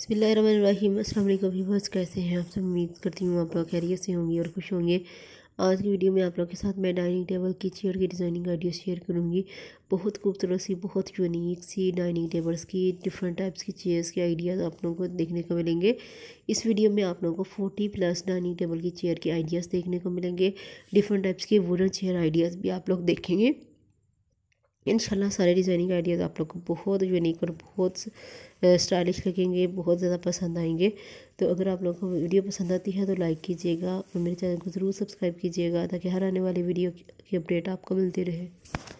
बसमीम असल बस कैसे हैं आप सब उम्मीद करती हूँ आप लोग कैरियर से होंगे और खुश होंगे आज की वीडियो में आप लोग के साथ मैं डाइनिंग टेबल की चेयर की डिज़ाइनिंग आइडिया शेयर करूँगी बहुत खूबसूरत सी बहुत यूनिक सी डाइनिंग टेबल्स की डिफरेंट टाइप्स की चेयर्स के आइडियाज़ आप लोगों को देखने को मिलेंगे इस वीडियो में आप लोगों को फोर्टी प्लस डाइनिंग टेबल की चेयर के आइडियाज़ देखने को मिलेंगे डिफरेंट टाइप्स के वुडन चेयर आइडियाज़ भी आप लोग देखेंगे इन सारे डिज़ाइनिंग आइडियाज़ आप लोग को बहुत यूनिक और बहुत स्टाइलिश लगेंगे बहुत ज़्यादा पसंद आएंगे तो अगर आप लोगों को वीडियो पसंद आती है तो लाइक कीजिएगा और मेरे चैनल को ज़रूर सब्सक्राइब कीजिएगा ताकि हर आने वाली वीडियो की अपडेट आपको मिलती रहे